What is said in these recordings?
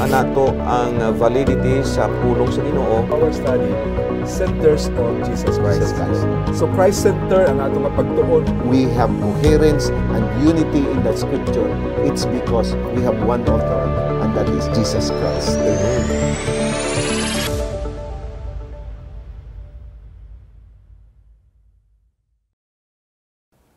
anato ang validity sa pulong sa Ginoo. Our study centers on Jesus Christ. Jesus Christ. So Christ center ang ato nga pagtuon. We have coherence and unity in the scripture. It's because we have one author and that is Jesus Christ. Amen.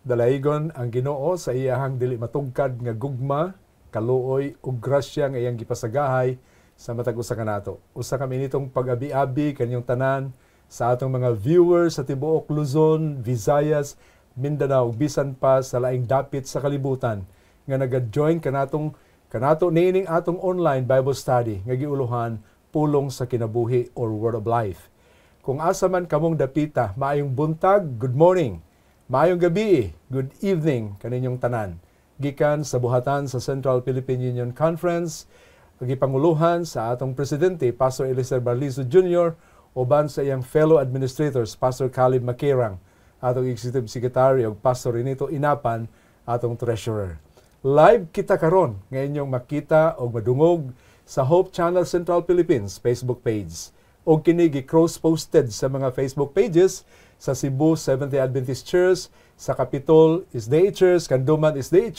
Dalaygon ang Ginoo sa iyahang dili matugkad nga gugma kaluoy ug grasya nga iyang gipasagahay sa matag usa kanato. Usa kami nitong pag-abi-abi kanyong tanan sa atong mga viewers sa tibuok Luzon, Visayas, Mindanao, bisan pa sa laing dapit sa kalibutan nga naga-join kanatong kanato niining atong online Bible study nga giuluhan pulong sa kinabuhi or word of life. Kung asa man kamong dapita, maayong buntag, good morning. Maayong gabi, good evening kaninyong tanan gikan sa buhatan sa Central Philippine Union Conference gipanguluhan sa atong presidente Pastor Eliezer Barlizo Jr. uban sa iyang fellow administrators Pastor Caleb Makerang atong executive secretary ug Pastor Renito Inapan atong treasurer. Live kita karon nga makita og madungog sa Hope Channel Central Philippines Facebook page o kini gi cross posted sa mga Facebook pages sa Cebu Seventh-day Adventist Church sa Capitol is day church, Kanduman is day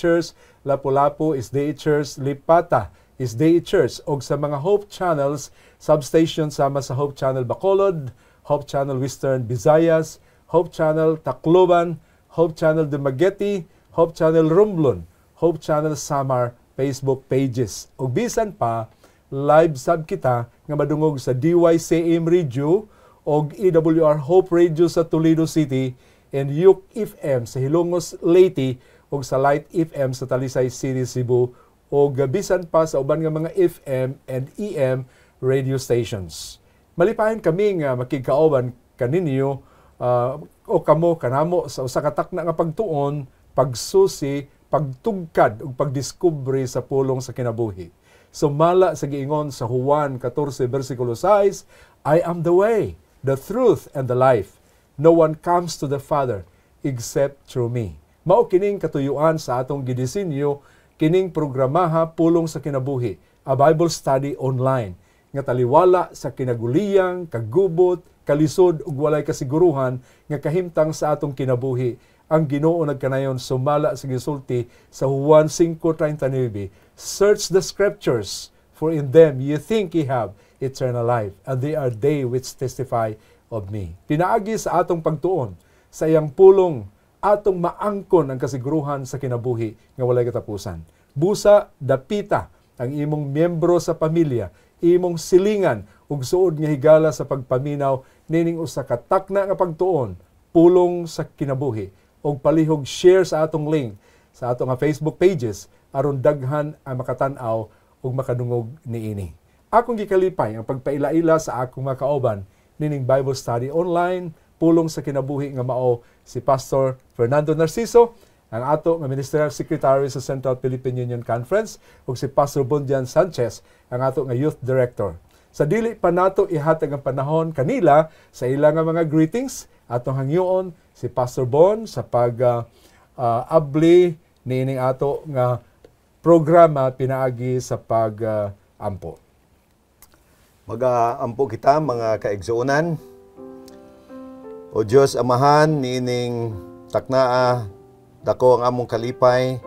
Lapu-Lapu is day Lipata is day church. O sa mga Hope Channels, substation sama sa Hope Channel Bacolod, Hope Channel Western Visayas, Hope Channel Tacloban, Hope Channel Dumaguete, Hope Channel Romblon, Hope Channel Samar Facebook pages. O bisan pa, live sub kita nga madungog sa DYCM Radio o EWR Hope Radio sa Toledo City and Yuk FM sa Hilongos, Leyte ug sa Light FM sa Talisay City, Cebu o gabisan pa sa uban nga mga FM and EM radio stations. Malipayon kami nga makigkaoban kaninyo uh, o kamo kanamo sa usa ka takna nga pagtuon, pagsusi, pagtugkad ug pagdiskubre sa pulong sa kinabuhi. Sumala sa giingon sa Juan 14 versikulo 6, I am the way, the truth and the life No one comes to the Father except through me. Mao kining katuyuan sa atong gidisinyo kining programaha pulong sa kinabuhi, a Bible study online nga taliwala sa kinaguliyang, kagubot, kalisod ug walay kasiguruhan nga kahimtang sa atong kinabuhi ang Ginoo nagkanayon sumala sa gisulti sa Juan 5:39 Search the scriptures for in them you think ye have eternal life and they are they which testify of me. Pinaagi sa atong pagtuon sa iyang pulong atong maangkon ang kasiguruhan sa kinabuhi nga walay katapusan. Busa dapita ang imong miyembro sa pamilya, imong silingan ug suod nga higala sa pagpaminaw nining usa ka takna nga pagtuon pulong sa kinabuhi ug palihog share sa atong link sa atong Facebook pages aron daghan ang makatan-aw ug makadungog niini. Akong gikalipay ang pagpaila-ila sa akong mga kauban nining Bible study online pulong sa kinabuhi nga mao si Pastor Fernando Narciso ang ato nga ministerial secretary sa Central Philippine Union Conference ug si Pastor Bondian Sanchez ang ato nga youth director. Sa dili pa nato ihatag ang panahon kanila sa ilang mga greetings atong hangyoon si Pastor Bon sa pag uh, uh, abli niining ato nga programa pinaagi sa pag uh, ampo. Mag-aampo kita mga kaigsuunan. O Diyos amahan niining taknaa dako ang among kalipay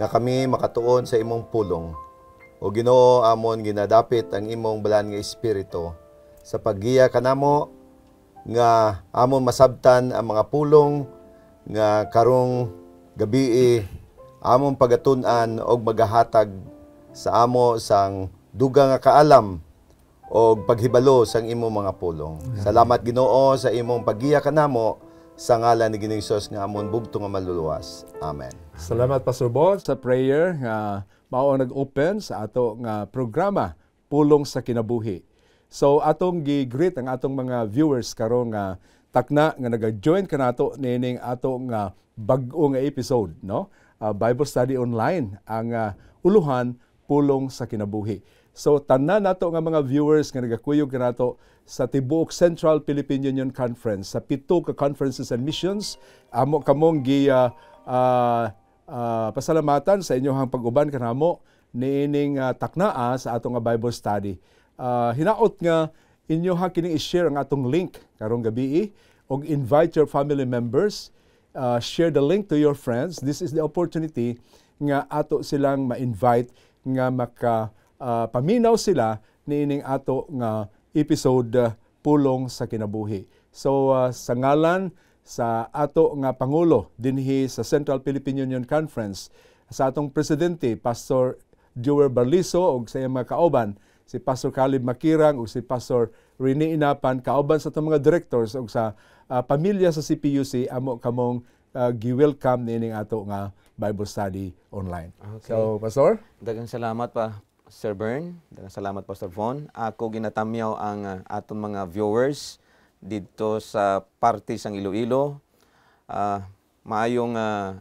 nga kami makatuon sa imong pulong. O Ginoo amon ginadapit ang imong balan nga espiritu sa paggiya kanamo nga amon masabtan ang mga pulong nga karong gabii eh, amon pagatun-an og magahatag sa amo sang dugang nga kaalam o paghibalo sang imong mga pulong. Amen. Salamat Ginoo sa imong paggiya kanamo sa ngalan ni Ginoo Hesus nga amon bugto nga maluluwas. Amen. Salamat Pastor Bon sa prayer nga mao nag-open sa ato nga programa Pulong sa Kinabuhi. So atong gi-greet ang atong mga viewers karon nga takna nga naga-join kanato nining ato nga bag-o nga episode no. Uh, Bible study online ang uh, uluhan pulong sa kinabuhi. So tanan nato nga mga viewers nga nagakuyog kanato sa tibuok Central Philippine Union Conference sa pito ka conferences and missions amo kamong gi uh, uh, uh, pasalamatan sa inyong pag-uban kanamo niining uh, taknaa sa atong uh, Bible study. Uh, hinaot nga inyo ha kining i-share ang atong link karong gabi eh. og invite your family members uh, share the link to your friends. This is the opportunity nga ato silang ma-invite nga maka uh, paminaw sila niining ato nga episode ah, pulong sa kinabuhi. So uh, sa ngalan sa ato nga pangulo dinhi sa Central Philippine Union Conference sa atong presidente Pastor Dewar Barliso ug sa iyang mga kaoban si Pastor Caleb Makirang ug si Pastor Rene Inapan kauban sa atong mga directors ug sa uh, pamilya sa CPUC amo kamong uh, gi-welcome niining ato nga Bible study online. Okay. So, Pastor? daghang salamat pa, Sir Bern. Dagang salamat Pastor Von. Ako ginatamyaw ang uh, ah, aton mga viewers dito sa parte sang Iloilo. Uh, maayong uh,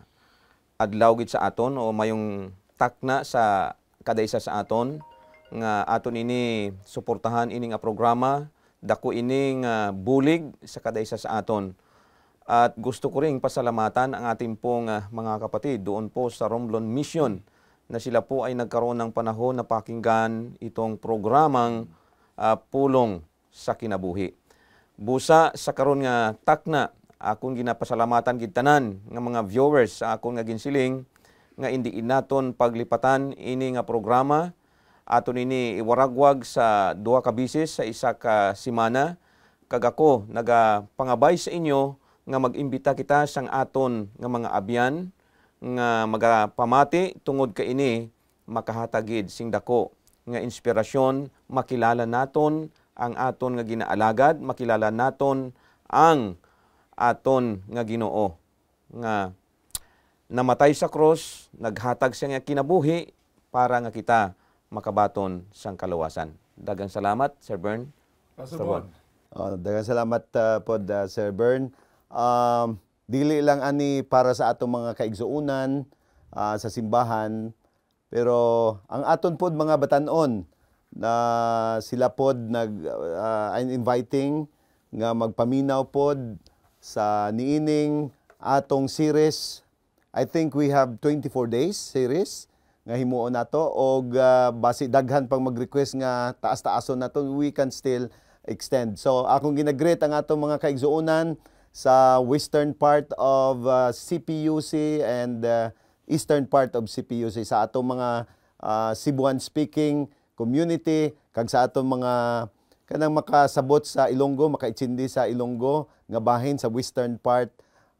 adlaw gid sa aton o mayong takna sa kada isa sa aton nga aton ini suportahan ini nga programa dako ini nga uh, bulig sa kada isa sa aton. At gusto ko ring pasalamatan ang ating pong uh, mga kapatid doon po sa Romblon Mission na sila po ay nagkaroon ng panahon na pakinggan itong programang uh, Pulong sa Kinabuhi. Busa sa karon nga takna, akong ginapasalamatan gid tanan nga mga viewers sa akong nga ginsiling nga indi inaton paglipatan ini nga programa aton ini iwaragwag sa duha ka bisis sa isa ka semana kag ako nagapangabay sa inyo nga magimbita kita sang aton nga mga abyan nga magapamati tungod ka ini makahatagid sing dako nga inspirasyon makilala naton ang aton nga ginaalagad makilala naton ang aton nga Ginoo nga namatay sa cross naghatag siya nga kinabuhi para nga kita makabaton sang kalawasan daghang salamat sir Bern Pastor Bon. Oh, dagang salamat uh, pod uh, sir Bern um, Dili lang ani para sa atong mga kaigsuunan uh, sa simbahan, pero ang aton pod mga batanon na sila pod nag uh, inviting nga magpaminaw pod sa niining atong series. I think we have 24 days series nga himuon nato og uh, ah, base daghan pang mag-request nga taas-taason nato we can still extend. So akong ginagreet ang atong mga kaigsuonan sa western part of uh, CPUC and uh, eastern part of CPUC sa atong mga uh, Cebuan speaking community kag sa atong mga kanang makasabot sa Ilonggo makaitsindi sa Ilonggo nga bahin sa western part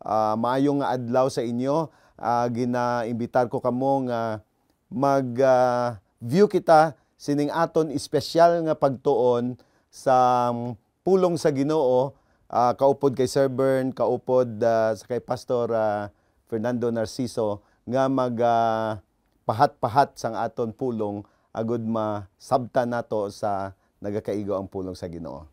uh, maayong nga adlaw sa inyo uh, ginaimbitar ko kamo nga mag uh, view kita sining aton espesyal nga pagtuon sa um, pulong sa Ginoo uh, kaupod kay Sir Bern, kaupod uh, sa kay Pastor uh, Fernando Narciso nga mag uh, pahat-pahat sang aton pulong agud masabta nato sa nagakaigo ang pulong sa Ginoo.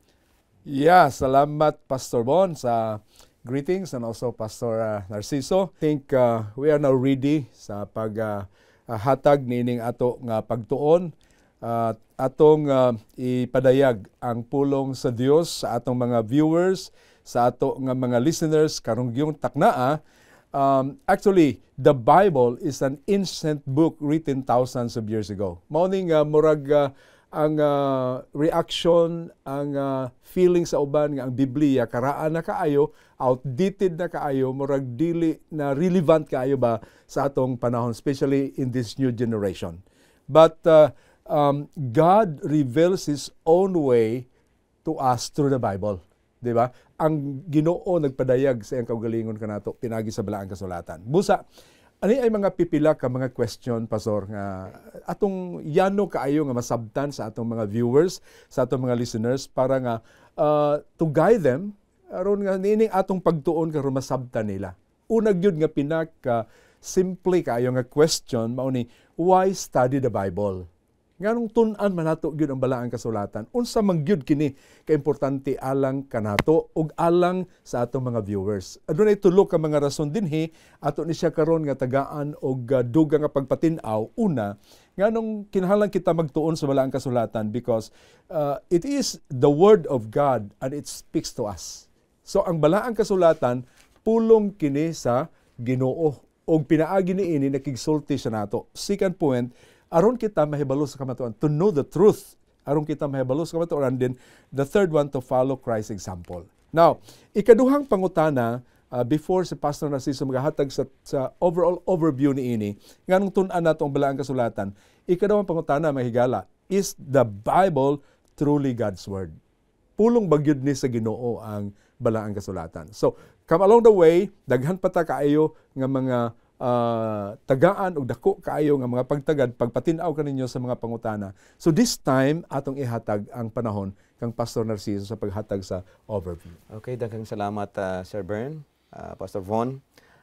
Yeah, salamat Pastor Bon sa greetings and also Pastor uh, Narciso. I think uh, we are now ready sa pag uh, hatag nining ato nga pagtuon uh, atong uh, ipadayag ang pulong sa Dios sa atong mga viewers, sa ato nga mga listeners karong gyung taknaa. Um, actually, the Bible is an ancient book written thousands of years ago. Morning uh, murag uh, ang uh, reaction, ang uh, feeling sa uban nga ang Biblia karaan na kaayo, outdated na kaayo, murag dili na relevant kaayo ba sa atong panahon, especially in this new generation. But uh, um, God reveals His own way to us through the Bible. Di ba? Ang ginoo nagpadayag sa iyang kaugalingon kanato pinagi sa balaang kasulatan. Busa, ano ay mga pipila ka mga question, Pastor, nga atong yano kaayo nga masabtan sa atong mga viewers, sa atong mga listeners, para nga uh, to guide them, aron nga nining atong pagtuon karon masabtan nila. Unag yun nga pinaka simple kaayo nga question, mao ni why study the Bible? Nganong tun-an manato gyud ang balaang kasulatan? Unsa man gyud kini ka importante alang kanato ug alang sa atong mga viewers. Adunay tulo ka mga rason dinhi ato ni siya karon nga tagaan og uh, ah, dugang nga pagpatin-aw. Una, nganong kinahanglan kita magtuon sa balaang kasulatan because uh, it is the word of God and it speaks to us. So ang balaang kasulatan pulong kini sa Ginoo og pinaagi ni ini nakigsulti siya nato. Second point, aron kita mahibalo sa kamatuan to know the truth aron kita mahibalo sa kamatuan and then the third one to follow Christ's example now ikaduhang pangutana uh, before si Pastor Narciso magahatag sa, sa overall overview ni ini nganong tun-an nato ang balaang kasulatan ikaduhang pangutana mahigala is the Bible truly God's word pulong bagyod ni sa Ginoo ang balaang kasulatan so come along the way daghan pa ta kaayo nga mga uh, tagaan o dako kaayo nga mga pagtagad pagpatinaw kaninyo sa mga pangutana. So this time atong ihatag ang panahon kang Pastor Narciso sa paghatag sa overview. Okay, daghang salamat uh, Sir Bern, uh, Pastor Von.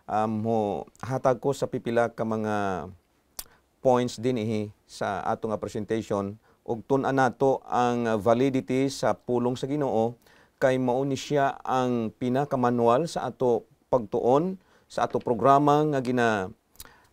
Um, ho, hatag ko sa pipila ka mga points din ihi sa atong presentation ug tun-an nato ang validity sa pulong sa Ginoo kay mao ni siya ang pinakamanual sa ato pagtuon sa ato programa nga gina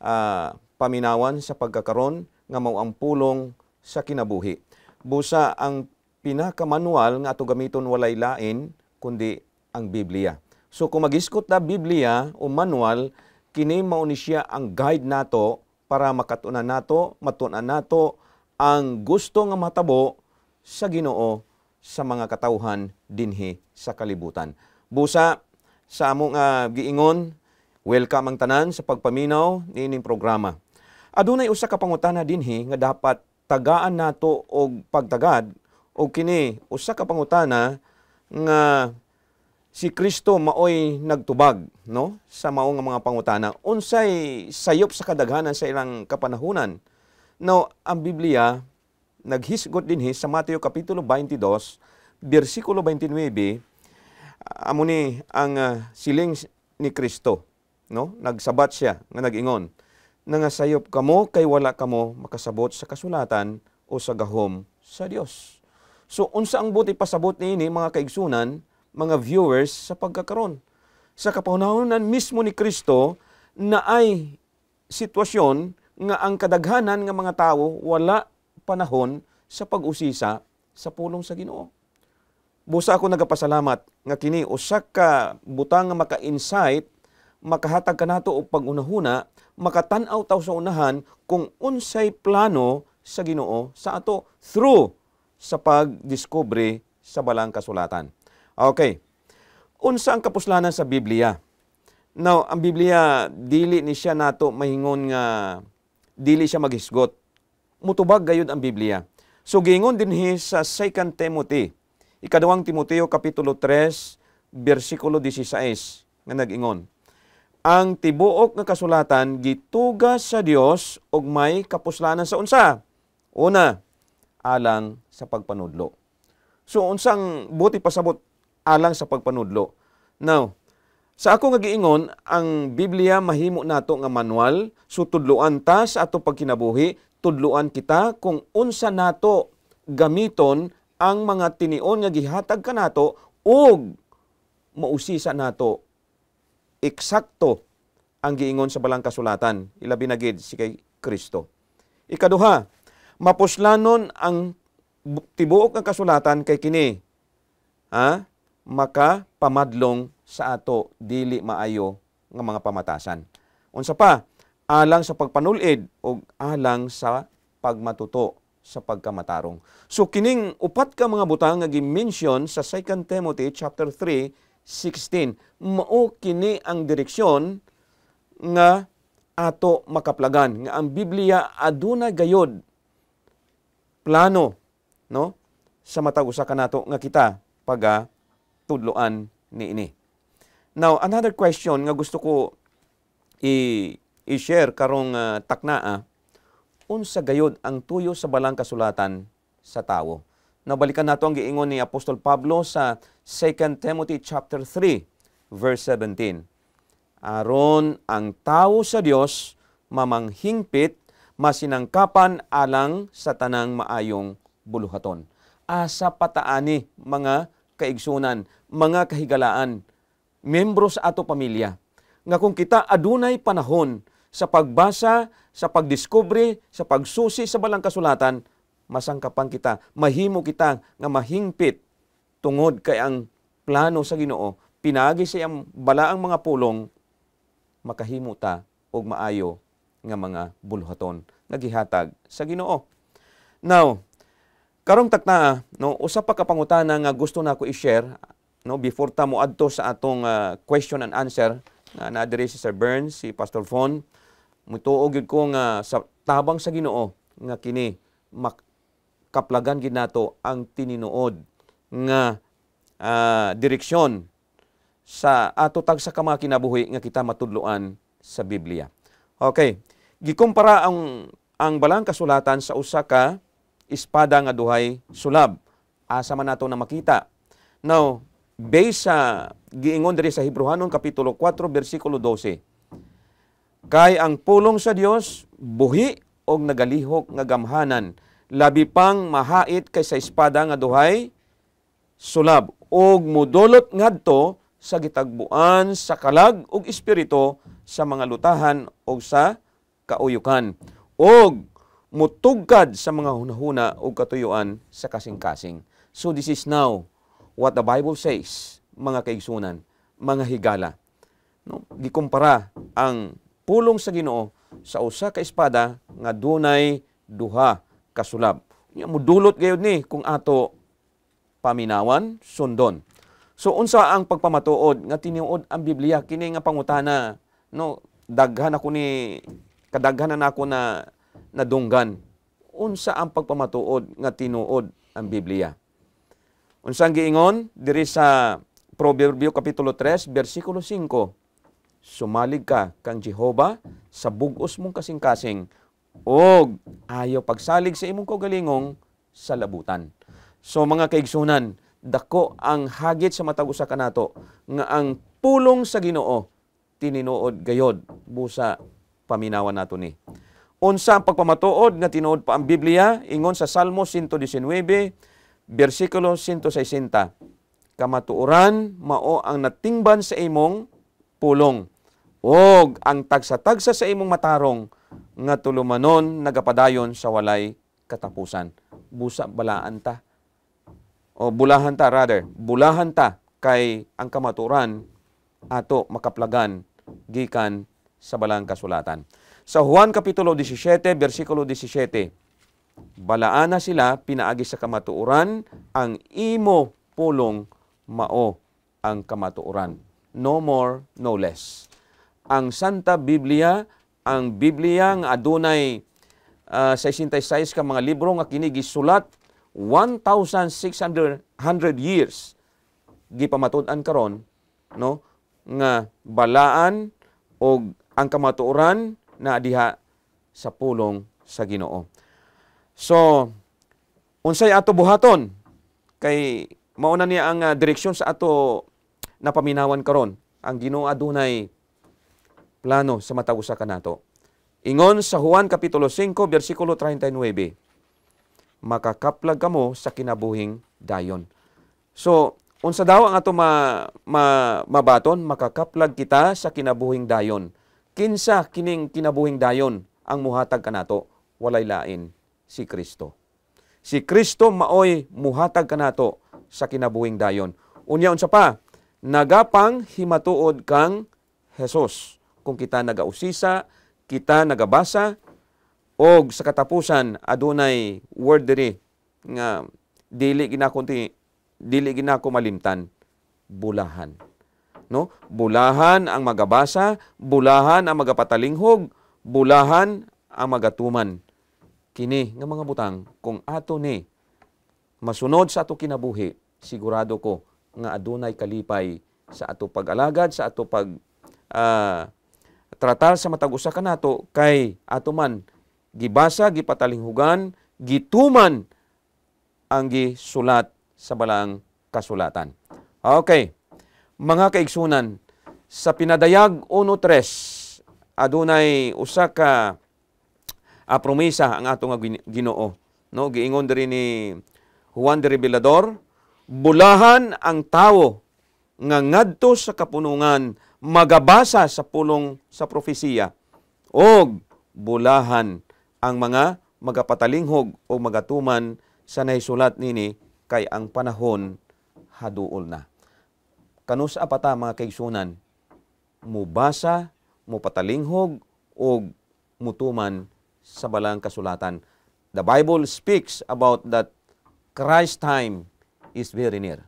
uh, paminawan sa pagkakaron nga mao ang pulong sa kinabuhi. Busa ang pinakamanual nga ato gamiton walay lain kundi ang Biblia. So kung magiskot na Biblia o manual, kini mao ni siya ang guide nato para makatunan nato, matunan nato ang gusto nga matabo sa Ginoo sa mga katawhan dinhi sa kalibutan. Busa sa among uh, giingon Welcome ang tanan sa pagpaminaw niining programa. Adunay usa ka pangutana dinhi nga dapat tagaan nato og pagtagad og kini usa ka pangutana nga si Kristo maoy nagtubag no sa maong mga pangutana unsay sayop sa kadaghanan sa ilang kapanahunan. Now, ang Biblia naghisgot dinhi sa Mateo kapitulo 22 bersikulo 29 amo ni ang uh, siling ni Kristo no? Nagsabat siya nga nagingon nga sayop kamo kay wala kamo makasabot sa kasulatan o sa gahom sa Dios. So unsa ang buti pasabot niini mga kaigsunan, mga viewers sa pagkakaron sa kapanahon mismo ni Kristo na ay sitwasyon nga ang kadaghanan nga mga tao wala panahon sa pag-usisa sa pulong sa Ginoo. Busa ako nagapasalamat nga kini usa ka butang nga maka-insight makahatag ka nato og pangunahuna, makatan-aw taw sa unahan kung unsay plano sa Ginoo sa ato through sa pagdiskubre sa balang kasulatan. Okay. Unsa ang kapuslanan sa Biblia? Now, ang Biblia dili ni siya nato mahingon nga dili siya maghisgot. Mutubag gayud ang Biblia. So giingon dinhi sa 2 Timothy, ikaduwang Timoteo kapitulo 3 bersikulo 16 nga nag-ingon ang tibuok nga kasulatan gitugas sa Dios og may kapuslanan sa unsa. Una, alang sa pagpanudlo. So unsang buti pasabot alang sa pagpanudlo. Now, sa ako nga giingon, ang Biblia mahimo nato nga manual, so tudluan ta sa ato pagkinabuhi, tudluan kita kung unsa nato gamiton ang mga tinion nga gihatag kanato ug mausisa nato eksakto ang giingon sa balang kasulatan. Ilabi na gid si kay Kristo. Ikaduha, mapuslanon ang tibuok nga kasulatan kay kini ha maka pamadlong sa ato dili maayo nga mga pamatasan. Unsa pa, alang sa pagpanulid o alang sa pagmatuto sa pagkamatarong. So kining upat ka mga butang nga gi-mention sa 2 Timothy chapter 3 16. Mao kini ang direksyon nga ato makaplagan nga ang Biblia aduna gayod plano no sa matag usa kanato nga kita paga tudloan niini. Now another question nga gusto ko i share karong uh, ah, taknaa ah. unsa gayod ang tuyo sa balang kasulatan sa tawo. Nabalikan nato ang giingon ni Apostol Pablo sa 2 Timothy chapter 3 verse 17. Aron ang tao sa Dios mamanghingpit masinangkapan alang sa tanang maayong buluhaton. Asa pataani mga kaigsunan, mga kahigalaan, membro sa ato pamilya. Nga kung kita adunay panahon sa pagbasa, sa pagdiskubre, sa pagsusi sa balang kasulatan, masangkapan kita, mahimo kita nga mahingpit tungod kay ang plano sa Ginoo, pinagi sa iyang balaang mga pulong, makahimo ta og maayo nga mga bulhaton nga gihatag sa Ginoo. Now, karong takna no usa pa ka pangutana nga gusto nako na i-share no before ta mo adto sa atong uh, question and answer na naadiri si Sir Burns, si Pastor Fon, mutuog gyud ko nga sa tabang sa Ginoo nga kini mak kaplagan gid nato ang tininuod nga uh, direksyon sa ato tag sa kama kinabuhi nga kita matudloan sa Biblia. Okay, gikumpara ang ang balang kasulatan sa usa ka espada nga duhay sulab. Asa man nato na makita. Now, based sa giingon diri sa Hebrewanon kapitulo 4 bersikulo 12. Kay ang pulong sa Dios buhi og nagalihok nga gamhanan labi pang mahait kaysa espada nga duhay sulab og mudulot ngadto sa gitagbuan sa kalag og espiritu sa mga lutahan og sa kauyukan og mutugkad sa mga hunahuna og katuyuan sa kasing-kasing. So this is now what the Bible says, mga kaigsunan, mga higala. No, gikumpara ang pulong sa Ginoo sa usa ka espada nga dunay duha kasulab. Nya mudulot gayud ni kung ato paminawan sundon. So unsa ang pagpamatuod nga tinuod ang Biblia kini nga pangutana no daghan ako ni kadaghanan na ako na nadunggan unsa ang pagpamatuod nga tinuod ang Biblia. ang giingon diri sa Proverbio kapitulo 3 bersikulo 5 Sumalig ka kang Jehova sa bugos mong kasing-kasing og ayo pagsalig sa imong kogalingong sa labutan. So mga kaigsunan, dako ang hagit sa matag usa kanato nga ang pulong sa Ginoo tininuod gayod busa paminawan nato ni. Unsa ang pagpamatuod nga tinuod pa ang Biblia ingon sa Salmo 119 bersikulo 160. Kamatuoran mao ang natingban sa imong pulong og ang tagsa-tagsa sa imong matarong nga tulumanon nagapadayon sa walay katapusan. Busa balaan ta. O bulahan ta rather, bulahan ta kay ang kamaturan ato makaplagan gikan sa balang kasulatan. Sa Juan Kapitulo 17, versikulo 17, Balaan na sila pinaagi sa kamatuuran ang imo pulong mao ang kamatuuran. No more, no less. Ang Santa Biblia ang Biblia nga adunay uh, ah, 66 ka mga libro nga kini gisulat 1600 years gipamatud-an karon no nga balaan og ang kamatuoran na diha sa pulong sa Ginoo. So unsay ato buhaton kay mauna na niya ang uh, direksyon sa ato napaminawan karon. Ang Ginoo adunay plano sa matausa nato. Ingon sa Juan Kapitulo 5, versikulo 39, makakaplag kamo sa kinabuhing dayon. So, unsa daw ang ato ma, ma, mabaton, makakaplag kita sa kinabuhing dayon. Kinsa kining kinabuhing dayon ang muhatag kanato, walay lain si Kristo. Si Kristo maoy muhatag kanato sa kinabuhing dayon. Unya unsa pa, nagapang himatuod kang Hesus kung kita nagausisa, kita nagabasa, o sa katapusan, adunay word diri nga dili ginakunti, dili ginako malimtan, bulahan. No? Bulahan ang magabasa, bulahan ang magapatalinghog, bulahan ang magatuman. Kini nga mga butang kung ato ni masunod sa ato kinabuhi, sigurado ko nga adunay kalipay sa ato pag-alagad, sa ato pag uh, tratar sa matag usa kanato kay atuman gibasa gipatalinghugan gituman ang gisulat sa balang kasulatan. Okay. Mga kaigsunan, sa pinadayag 1.3 adunay usa ka a ah, promesa ang ato nga Ginoo. No, giingon diri ni Juan de Revelador, bulahan ang tawo nga ngadto sa kapunungan magabasa sa pulong sa propesiya o bulahan ang mga magapatalinghog o magatuman sa naisulat nini kay ang panahon haduol na. Kanus apata mga kaigsunan, mubasa, mupatalinghog o mutuman sa balang kasulatan. The Bible speaks about that Christ time is very near.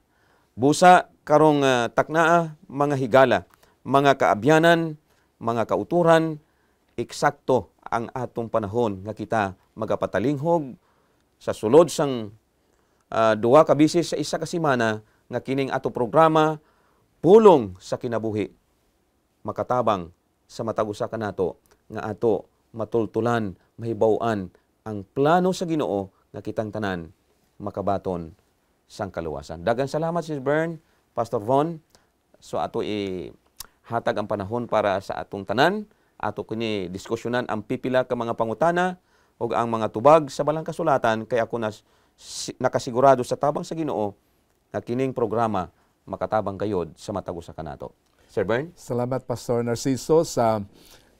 Busa karong uh, taknaa mga higala mga kaabyanan, mga kauturan, eksakto ang atong panahon nga kita magapatalinghog sa sulod sang uh, ah, duwa ka bisis sa isa ka semana nga kining ato programa pulong sa kinabuhi makatabang sa matag usa ka nga ato matultulan mahibaw-an ang plano sa Ginoo nga kitang tanan makabaton sang kaluwasan. Dagang salamat Sis Bern, Pastor Von. So ato i hatag ang panahon para sa atong tanan. Ato kini diskusyonan ang pipila ka mga pangutana o ang mga tubag sa balang kasulatan kay ako na nakasigurado sa tabang sa Ginoo nga kining programa makatabang gayod sa matag usa kanato. Sir Bern? Salamat Pastor Narciso sa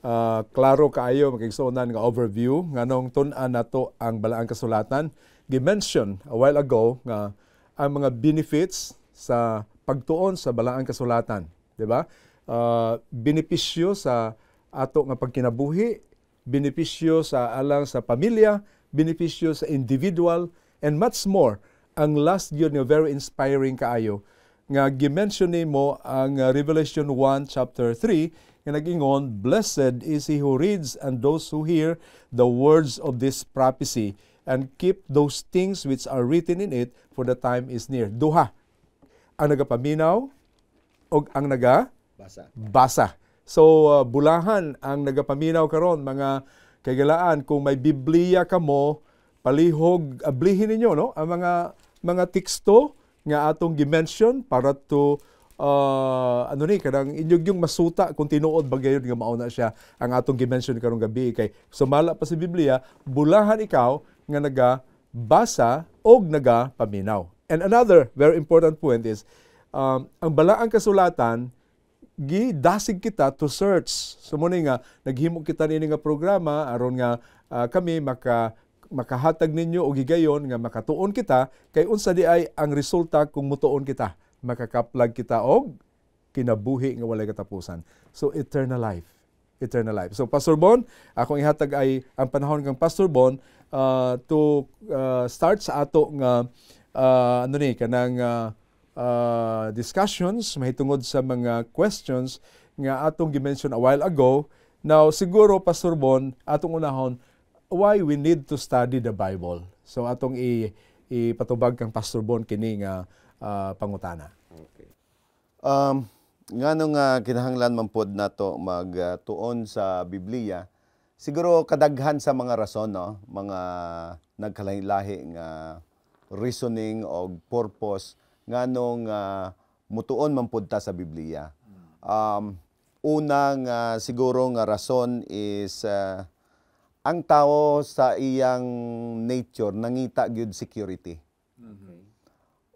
uh, klaro kaayo magigsuonan nga overview nganong tun-an nato ang balaang kasulatan. Gimension a while ago nga ang mga benefits sa pagtuon sa balaang kasulatan, di ba? uh, benepisyo sa ato nga pagkinabuhi, benepisyo sa alang sa pamilya, benepisyo sa individual, and much more. Ang last year nga very inspiring kaayo nga gimension mo ang ah, Revelation 1 chapter 3 nga nagingon blessed is he who reads and those who hear the words of this prophecy and keep those things which are written in it for the time is near duha ang nagapaminaw og ang naga Basa. Basa. So, uh, bulahan ang nagapaminaw karon mga kagalaan. Kung may Biblia ka mo, palihog, ablihin ninyo no? ang mga, mga teksto nga atong gimension para to uh, ano ni kadang inyog yung masuta kung tinuod ba gayud nga mauna siya ang atong gimension karong gabi kay sumala pa sa Biblia bulahan ikaw nga naga basa og naga paminaw and another very important point is um, ang balaang kasulatan gidasig kita to search. So muna nga, naghimo kita nini nga programa, aron nga uh, kami maka makahatag ninyo og gigayon nga makatuon kita kay unsa di ay ang resulta kung mutuon kita makakaplag kita og kinabuhi nga walay katapusan so eternal life eternal life so pastor Bon akong ihatag ay ang panahon kang pastor Bon uh, to uh, start sa ato nga uh, ano ni kanang uh, uh, discussions, mahitungod sa mga questions nga atong gimension a while ago. Now, siguro, Pastor Bon, atong unahon, why we need to study the Bible? So, atong i ipatubag kang Pastor Bon kini nga uh, pangutana. Okay. Um, ngano nga uh, kinahanglan man pod nato magtuon uh, sa Biblia, siguro kadaghan sa mga rason no, mga nagkalahi-lahi nga reasoning o purpose nganong uh, ah, mutuon man pud sa Biblia. Um, unang uh, siguro nga rason is uh, ang tao sa iyang nature nangita gyud security. Okay.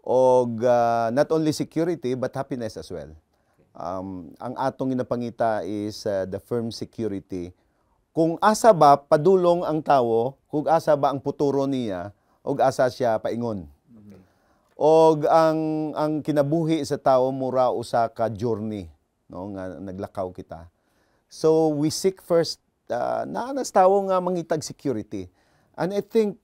Og uh, not only security but happiness as well. Um, ang atong ginapangita is uh, the firm security. Kung asa ba padulong ang tao, kung asa ba ang puturo niya, og asa siya paingon og ang ang kinabuhi sa tao mura usa ka journey no nga naglakaw kita. So we seek first uh, ah, naa nas tawo nga mangitag security. And I think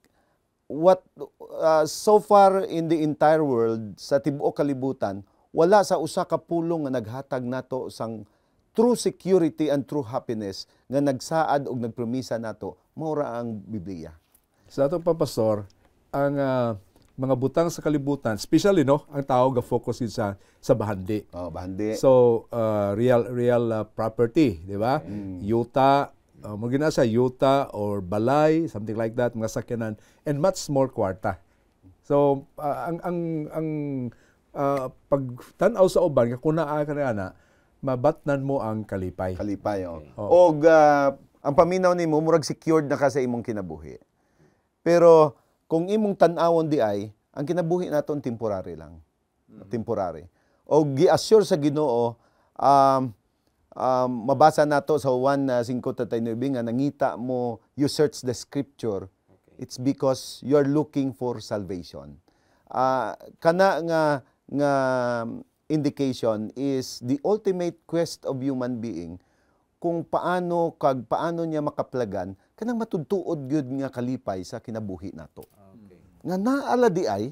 what uh, so far in the entire world sa tibuok kalibutan wala sa usa ka pulong nga naghatag nato sang true security and true happiness nga nagsaad og nagpromisa nato mura ang Biblia. Sa ato pa pastor ang uh, mga butang sa kalibutan, especially no, ang tao ga focus sa sa bahandi. Oh, bahandi. So, uh, real real uh, property, di ba? Mm. Yuta, uh, mo sa yuta or balay, something like that, mga sakyanan and much more kwarta. So, uh, ang ang ang uh, pag tanaw sa uban nga kunaa ka ana, mabatnan mo ang kalipay. Kalipay, oh. oh. Og uh, ang paminaw ni mo, murag secured na ka sa imong kinabuhi. Pero kung imong tan-awon di ay, ang kinabuhi naton temporary lang. Mm-hmm. Temporary. O gi-assure sa Ginoo um, um, mabasa nato sa 1:5:39 uh, nga nangita mo you search the scripture okay. it's because you're looking for salvation. Uh, kana nga nga indication is the ultimate quest of human being kung paano kag paano niya makaplagan kanang matudtuod gyud nga kalipay sa kinabuhi nato. Ah, okay. Nga naala di ay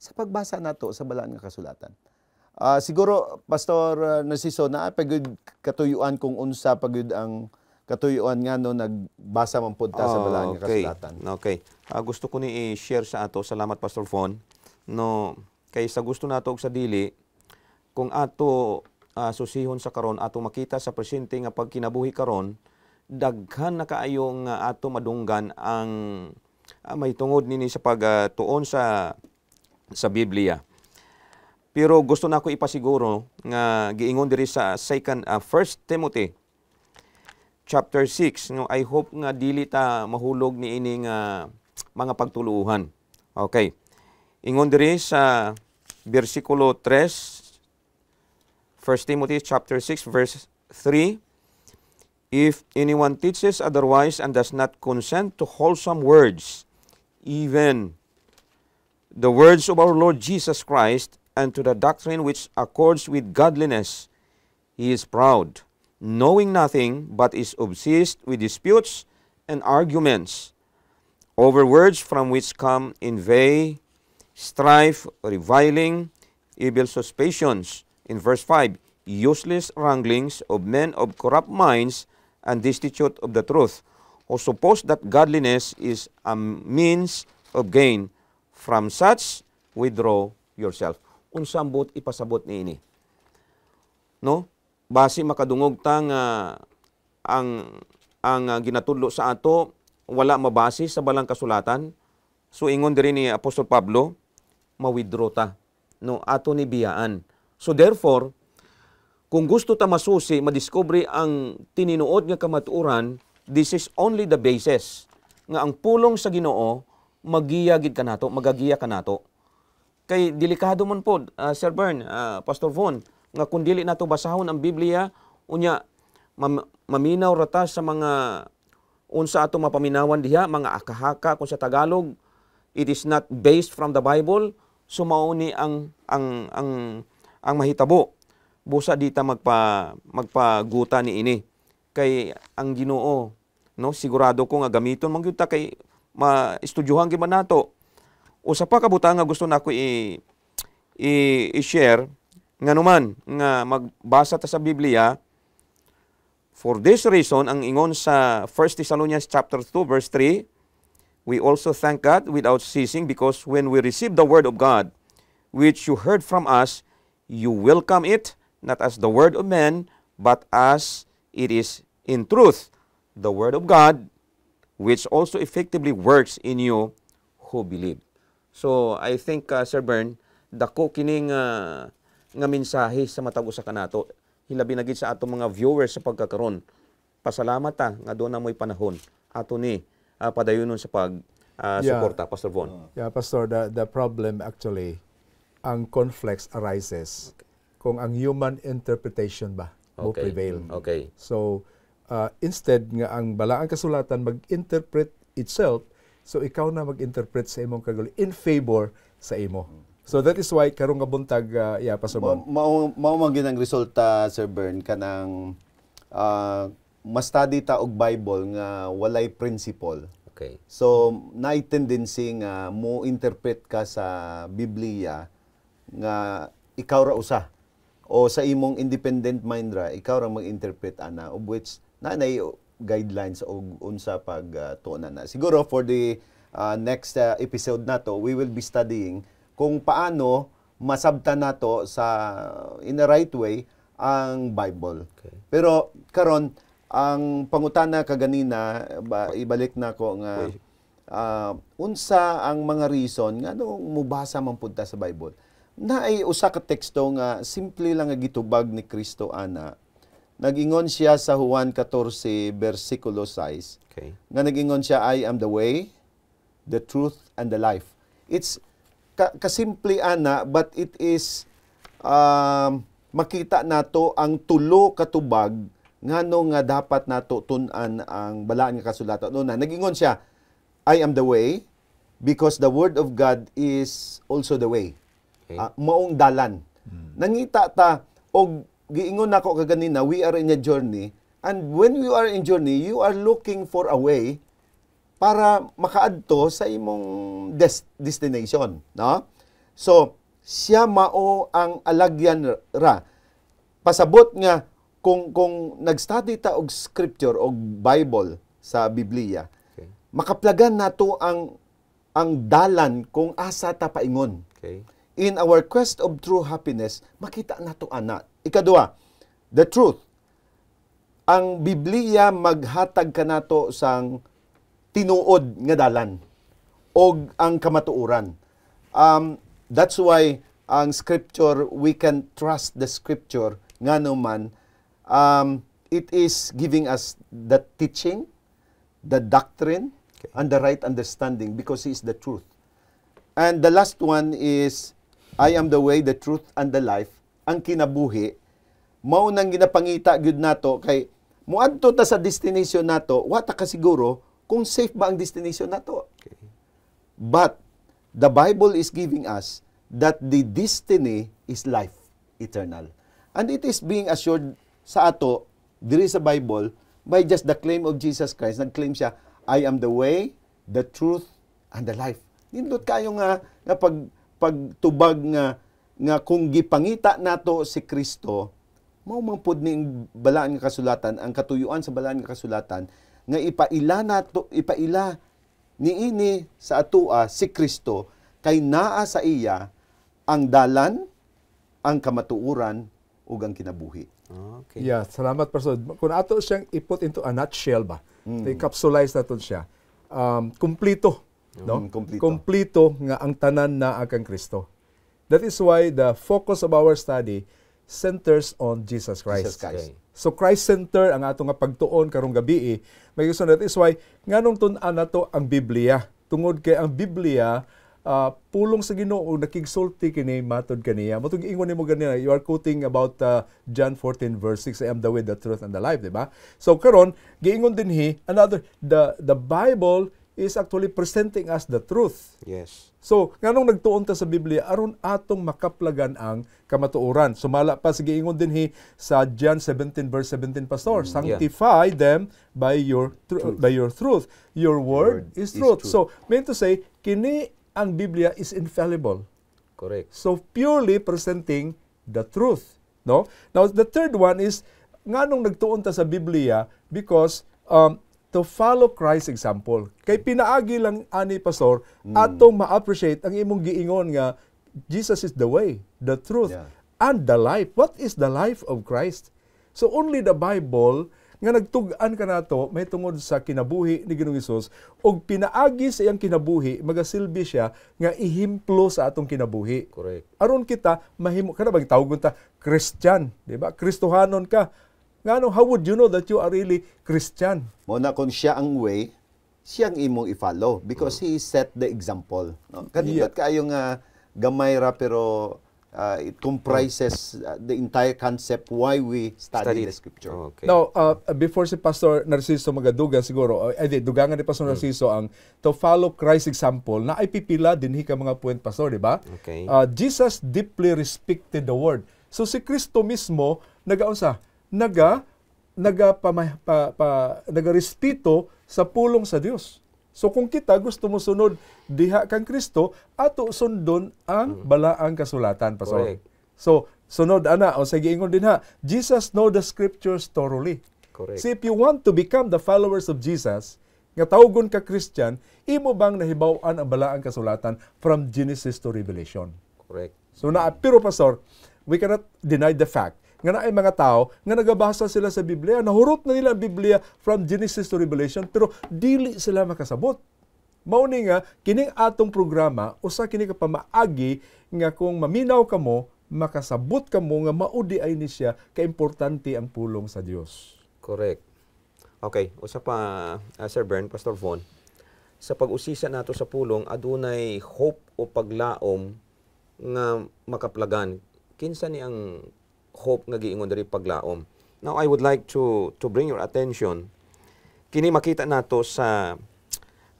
sa pagbasa nato sa balaan nga kasulatan. Uh, siguro Pastor uh, Narciso na pagud katuyuan kung unsa pagud ang katuyuan nga no nagbasa man pud ta oh, sa balaan nga okay. kasulatan. Okay. Uh, gusto ko ni i-share sa ato. Salamat Pastor Fon. No kay sa gusto nato og sa dili kung ato uh, susihon sa karon ato makita sa presente nga pagkinabuhi karon daghan na kaayo nga ato madunggan ang ah, may tungod nini sa pagtuon uh, sa sa Biblia. Pero gusto na ako ipasiguro nga giingon diri sa second uh, ah, 1 Timothy chapter 6 no I hope nga dili ta mahulog ni ini nga uh, mga pagtuluhan. Okay. Ingon diri sa bersikulo 3 1 Timothy chapter 6 verse 3 If anyone teaches otherwise and does not consent to wholesome words, even the words of our Lord Jesus Christ, and to the doctrine which accords with godliness, he is proud, knowing nothing, but is obsessed with disputes and arguments over words from which come envy, strife, reviling, evil suspicions. In verse 5, useless wranglings of men of corrupt minds and destitute of the truth, who suppose that godliness is a means of gain. From such, withdraw yourself. Unsambot ipasabot ni ini. No? Basi makadungog tang uh, ang ang uh, ginatudlo sa ato wala mabasi sa balang kasulatan. So ingon diri ni Apostol Pablo, ma-withdraw ta no ato ni biyaan. So therefore, kung gusto ta masusi, madiskubre ang tininuod nga kamaturan, this is only the basis nga ang pulong sa Ginoo magiyagid kanato, magagiya kanato. Kay delikado man pod uh, Sir Bern, uh, Pastor Von, nga kun dili nato basahon ang Biblia unya mam, maminaw rata sa mga unsa ato mapaminawan diha mga akahaka kun sa Tagalog it is not based from the Bible sumauni ang ang ang ang mahitabo busa dita magpa magpaguta ni ini kay ang Ginoo no sigurado ko nga gamiton man ta kay maestudyuhan gyud man nato usa pa ka butang nga gusto nako i, i i-share nga numan nga magbasa ta sa Biblia for this reason ang ingon sa 1 Thessalonians chapter 2 verse 3 we also thank God without ceasing because when we receive the word of God which you heard from us you welcome it not as the word of men, but as it is in truth, the word of God, which also effectively works in you who believe. So, I think, uh, Sir Bern, the kining uh, nga mensahe sa matag usa kanato hilabi na gid sa ato mga viewers sa pagkakaron pasalamat ta nga do na moy panahon ato ni uh, padayonon sa pag uh, yeah. suporta Pastor Von. Yeah, Pastor, the the problem actually ang conflicts arises. Okay kung ang human interpretation ba okay. mo prevail. Okay. So, uh, instead nga ang balaang kasulatan mag-interpret itself, so ikaw na mag-interpret sa imong kaguli in favor sa imo. So that is why karong nga buntag uh, yeah pasabon. Mao mao man ang resulta Sir Bern kanang uh, mas study ta og Bible nga walay principle. Okay. So na tendency nga mo interpret ka sa Biblia nga ikaw ra usa o sa imong independent mind ra ikaw ra mag-interpret ana of which nanay uh, guidelines og unsa pag uh, na siguro for the uh, next uh, episode nato we will be studying kung paano masabta nato sa in the right way ang Bible okay. pero karon ang pangutana kaganina ibalik na ko nga uh, unsa ang mga reason nga nung mubasa man punta sa Bible na ay usa ka teksto nga simple lang nga gitubag ni Kristo ana nagingon siya sa Juan 14 versikulo 6 okay. nga nagingon siya I am the way the truth and the life it's ka simple ana but it is um, makita nato ang tulo katubag ngano nga dapat nato tun-an ang balaan nga kasulatan no na nagingon siya I am the way because the word of God is also the way Okay. Uh, maong dalan. Hmm. Nangita ta og giingon nako kaganina we are in a journey and when you are in journey you are looking for a way para makaadto sa imong des- destination, no? So siya mao ang alagyan ra. Pasabot nga kung kung nagstudy ta og scripture og Bible sa Biblia, okay. makaplagan nato ang ang dalan kung asa ta paingon. Okay in our quest of true happiness, makita na to ana. Ikadua, the truth. Ang Biblia maghatag kanato sang tinuod nga dalan og ang kamatuoran. Um, that's why ang scripture, we can trust the scripture ngano man um, it is giving us the teaching, the doctrine, okay. and the right understanding because he is the truth. And the last one is I am the way, the truth, and the life, ang kinabuhi, mao nang ginapangita gyud nato kay muadto ta sa destination nato, wata ka siguro kung safe ba ang destination nato. Okay. But the Bible is giving us that the destiny is life eternal. And it is being assured sa ato diri sa Bible by just the claim of Jesus Christ. Nag-claim siya, I am the way, the truth, and the life. Nindot kayo nga, nga pag pagtubag nga nga kung gipangita nato si Kristo mao man pud ning balaan nga kasulatan ang katuyuan sa balaan nga kasulatan nga ipaila nato ipaila niini sa atoa si Kristo kay naa sa iya ang dalan ang kamatuuran ug ang kinabuhi okay yeah salamat pastor kun ato siyang iput into a nutshell ba mm. encapsulize naton siya um, kumplito Mm, no? Kompleto. Kompleto nga ang tanan na agang Kristo. That is why the focus of our study centers on Jesus Christ. Jesus Christ. So Christ center ang ato nga pagtuon karong gabi. Eh. May gusto that is why nganong tun-an nato ang Biblia. Tungod kay ang Biblia uh, pulong sa Ginoo nakigsulti kini matod kaniya. Matod ingon nimo ganina, You are quoting about uh, John 14 verse 6, I am the way, the truth and the life, di ba? So karon giingon din hi another the the Bible is actually presenting us the truth. Yes. So, nganong nagtuon ta sa Biblia aron atong makaplagan ang kamatuoran. Sumala pa sige ingon din hi sa John 17 verse 17 pastor, mm, sanctify yeah. them by your tr- truth. by your truth. Your word, word is, truth. is truth. So, mean to say kini ang Biblia is infallible. Correct. So purely presenting the truth, no? Now the third one is nganong nagtuon ta sa Biblia because um, to follow Christ example. Kay pinaagi lang ani pastor mm. atong ma-appreciate ang imong giingon nga Jesus is the way, the truth, yeah. and the life. What is the life of Christ? So only the Bible nga nagtugan ka nato may tungod sa kinabuhi ni Ginoong Hesus og pinaagi sa iyang kinabuhi magasilbi siya nga ihimplo sa atong kinabuhi correct aron kita mahimo kana bang tawgon ta Christian di ba Kristohanon ka nga no, how would you know that you are really Christian? Mo na kung siya ang way, siyang imong i-follow because he set the example. No? Kani yeah. kayo nga gamay ra pero uh, it comprises uh, the entire concept why we study, study. the scripture. Oh, okay. Now, uh, before si Pastor Narciso magaduga siguro, oh, eh di, dugangan ni Pastor hmm. Narciso ang to follow Christ's example na ay pipila dinhi ka mga point, pastor, di ba? Okay. Uh, Jesus deeply respected the word. So si Kristo mismo nagaunsa, naga naga pa, pa, pa, nagarespeto sa pulong sa Dios. So kung kita gusto mo sunod diha kang Kristo, ato sundon ang mm. balaang kasulatan pastor. Correct. So sunod ana o sige ingon din ha, Jesus know the scriptures thoroughly. Correct. See, if you want to become the followers of Jesus, nga tawgon ka Christian, imo bang nahibaw-an ang balaang kasulatan from Genesis to Revelation? Correct. So na pero pastor, we cannot deny the fact nga na ay mga tao nga nagabasa sila sa Biblia, nahurot na nila ang Biblia from Genesis to Revelation pero dili sila makasabot. Mao ni nga kining atong programa usa kini ka pamaagi nga kung maminaw ka mo makasabot ka mo nga maudi ay ni siya ka importante ang pulong sa Dios. Correct. Okay, usa pa uh, Sir Bern, Pastor Von. Sa pag-usisa nato sa pulong adunay hope o paglaom nga makaplagan. Kinsa ni ang hope nga giingon diri paglaom. Now I would like to to bring your attention kini makita nato sa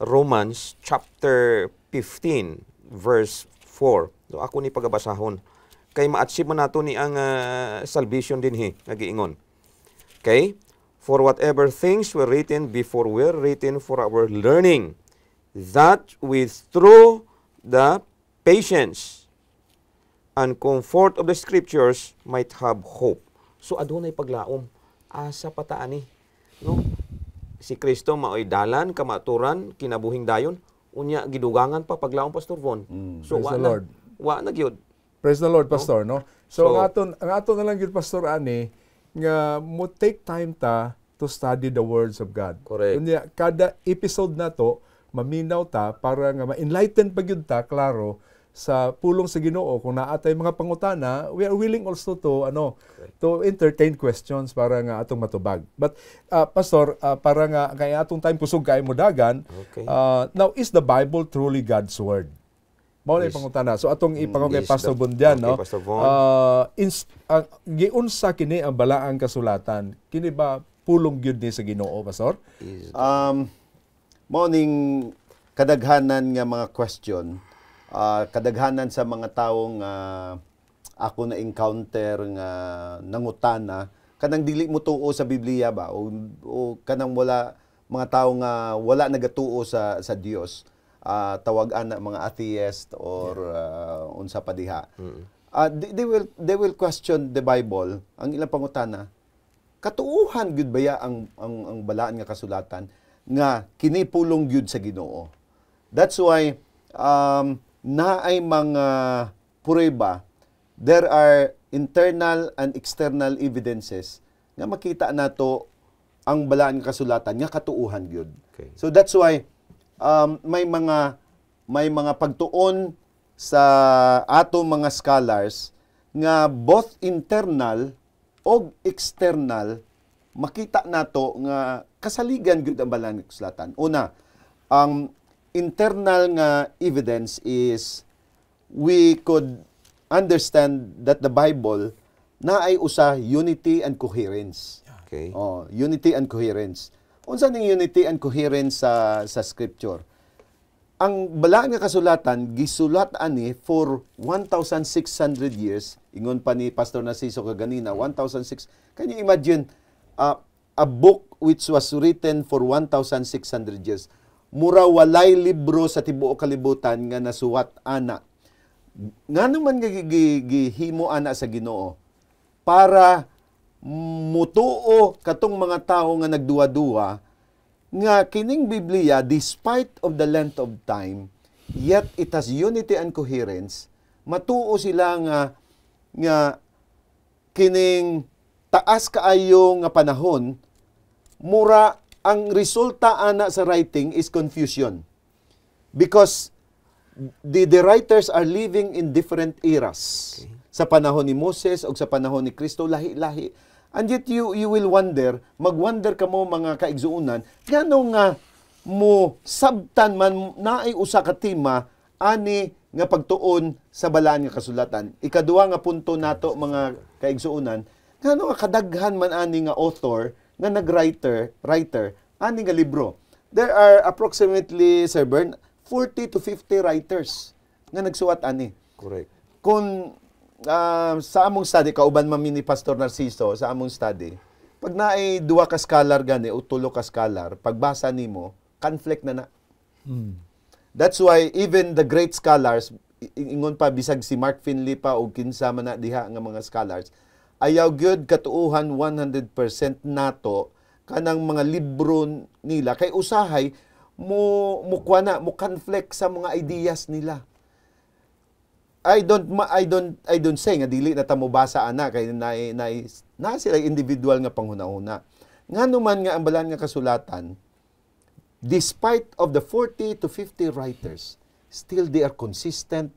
Romans chapter 15 verse 4. So ako ni pagabasahon kay ma-achieve nato ni ang uh, salvation dinhi nga giingon. Okay? For whatever things were written before were written for our learning that with through the patience and comfort of the scriptures might have hope. So adunay paglaom asa pataan ni no si Kristo maoy dalan kamaturan kinabuhing dayon unya gidugangan pa paglaom pastor Von. Mm. So wa na, Lord. wa na gyud. Praise the Lord pastor no. no? So, so ang aton ang aton na lang gyud pastor ani nga mo take time ta to study the words of God. Correct. Unya kada episode na to maminaw ta para nga ma-enlighten pa gyud ta klaro sa pulong sa Ginoo kung naa tay mga pangutana we are willing also to ano to entertain questions para nga atong matubag but uh, pastor uh, para nga kay atong time kusog kay mo dagan okay. uh, now is the bible truly god's word mao na pangutana so atong mm, ipangaw kay pastor Bundian okay, no pastor Von. uh, ins, uh, giunsa kini ang balaang kasulatan kini ba pulong gyud ni sa Ginoo pastor um morning kadaghanan nga mga question uh, kadaghanan sa mga taong uh, ako na encounter nga nangutana kanang dili mo tuo sa Biblia ba o, o kanang wala mga tao nga ah, wala nagatuo sa sa Dios uh, tawagan na mga atheist or uh, unsa pa diha uh, they, they will they will question the Bible ang ilang pangutana katuuhan gyud ya ang ang ang balaan nga kasulatan nga kini pulong gyud sa Ginoo that's why um, na ay mga pureba, there are internal and external evidences nga makita nato ang balaan kasulatan nga katuuhan gyud. Okay. So that's why um, may mga may mga pagtuon sa ato mga scholars nga both internal og external makita nato nga kasaligan gyud ang balaan kasulatan. Una, ang um, internal nga evidence is we could understand that the Bible na ay usa unity and coherence. Okay. Oh, unity and coherence. Unsa ning unity and coherence sa sa scripture? Ang balaan nga kasulatan gisulat ani for 1600 years ingon pa ni Pastor Narciso kaganina 1006 Can you imagine uh, a book which was written for 1600 years mura walay libro sa tibuok kalibutan nga nasuwat ana. Ngano man gihimo ana sa Ginoo para mutuo katong mga tao nga nagduwa-duwa nga kining Biblia despite of the length of time yet it has unity and coherence matuo sila nga nga kining taas kaayo nga panahon mura ang resulta ana sa writing is confusion. Because the, the writers are living in different eras. Okay. Sa panahon ni Moses o sa panahon ni Kristo, lahi-lahi. And yet you, you will wonder, mag-wonder ka mo mga kaigsuunan, gano'ng nga mo sabtan man naay usa ka tema ani nga pagtuon sa balaan nga kasulatan. Ikaduha nga punto nato mga kaigsuunan, ngano nga kadaghan man ani nga author na nagwriter writer ani nga libro. There are approximately, Sir Bern, 40 to 50 writers nga nagsuwat ani. Correct. kun uh, ah, sa among study, kauban mami ni Pastor Narciso, sa among study, pag naay duwa ka scholar gani o tulo ka scholar, pagbasa nimo, conflict na na. Mm. That's why even the great scholars ingon pa bisag si Mark Finley pa og kinsa man na diha nga mga scholars ayaw gyud katuuhan 100% nato kanang mga libro nila kay usahay mo mukwa na mo conflict sa mga ideas nila I don't I don't I don't say nga dili na ta mo basa ana kay na na, na sila individual nga panghunahuna. Ngano man nga ang balan nga kasulatan despite of the 40 to 50 writers still they are consistent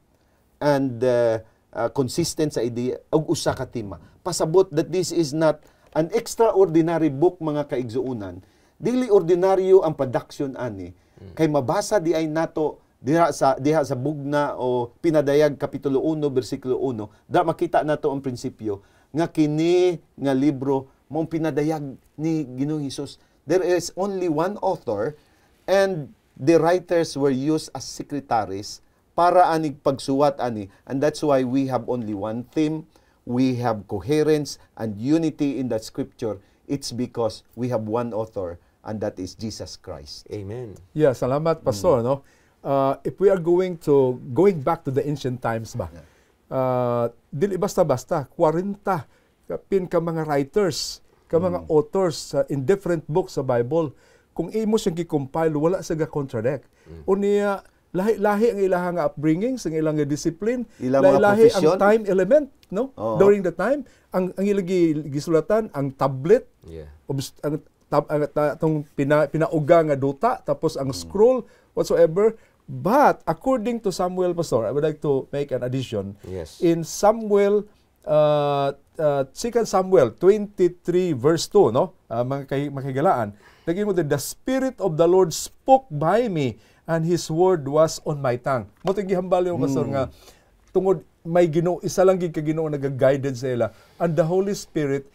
and uh, uh, consistent sa idea og usa ka tema pasabot that this is not an extraordinary book mga kaigsuunan. Dili ordinaryo ang production ani. Mm. Kay mabasa di ay nato diha sa diha sa bugna o pinadayag kapitulo 1 bersikulo 1 da makita nato ang prinsipyo nga kini nga libro mong pinadayag ni Ginoong Hesus there is only one author and the writers were used as secretaries para anig pagsuwat ani and that's why we have only one theme we have coherence and unity in that scripture, it's because we have one author, and that is Jesus Christ. Amen. Yeah, salamat, Pastor. Mm. No? Uh, if we are going to, going back to the ancient times ba, yeah. uh, dili basta-basta, 40 kapin ka mga writers, ka mga mm. authors uh, in different books sa Bible, kung imo siyang gi-compile, wala sa ga-contradict. Mm. Unya, lahi-lahi ang ilahang upbringing, ang ilang discipline, ilang lahi-lahi ang time element no? Oo. During the time, ang ang ilagi gisulatan ang tablet. Yeah. Obst- ang tab ang atong pina, pinauga nga duta tapos ang mm. scroll whatsoever but according to Samuel Pastor I would like to make an addition yes. in Samuel uh, uh, Second Samuel 23 verse 2 no uh, mga kay, makigalaan Naging mo the spirit of the Lord spoke by me and his word was on my tongue mo gihambal yung pastor mm. nga tungod may Ginoo isa lang gid ka Ginoo nagaguided sa ila and the Holy Spirit